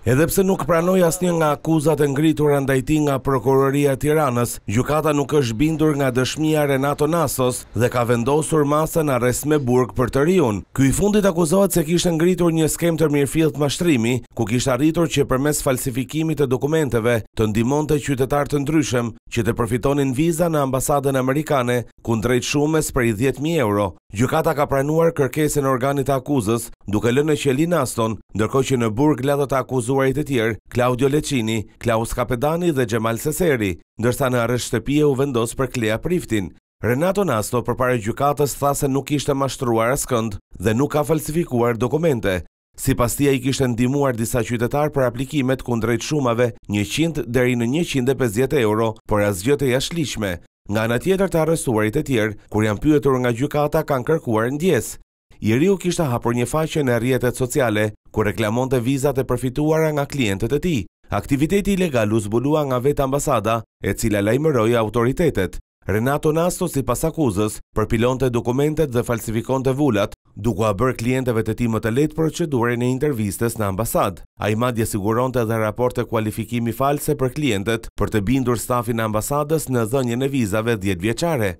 Edhe pse nuk pranoi asnjë nga akuzat e ngritura ndaj tij nga prokuroria e Tiranës, gjykata nuk është bindur nga dëshmia Renato Nasos dhe ka vendosur masën arrest me burg për të riun. Ky i fundit akuzohet se kishte ngritur një skem të mirëfilt mashtrimi, ku kishte arritur që përmes falsifikimit të dokumenteve të ndihmonte qytetar të ndryshëm që të përfitonin viza në ambasadën amerikane ku shumës për i 10.000 euro. Gjukata ka pranuar kërkesin organit akuzës duke lënë në qeli Aston, ndërko që në burg ledhët akuzuarit e tjerë, Claudio Lecini, Klaus Kapedani dhe Gjemal Seseri, ndërsa në arë shtëpije u vendos për Klea Priftin. Renato Nasto për pare tha thase nuk ishte mashtruar askënd dhe nuk ka falsifikuar dokumente. Si pas tia i kishtë ndimuar disa qytetar për aplikimet kundrejt shumave 100 në 150 euro, por asgjote jashliqme. Nga në tjetër të arrestuarit e tjerë, kur janë pyetur nga gjykata kanë kërkuar ndjes. Jeriu kishtë hapur një faqe në rjetet sociale, ku reklamon të vizat e përfituara nga klientet e ti. Aktiviteti ilegal u zbulua nga vetë ambasada, e cila lajmëroj autoritetet. Renato Nasto sipas pasakuzës përpilon të dokumentet dhe falsifikon të vullat, duku a bërë klienteve të ti më të letë procedure në intervistës në ambasad. A i madje siguron të dhe raporte kualifikimi false për klientet për të bindur stafin ambasadës në dhënjën e vizave 10 vjeqare.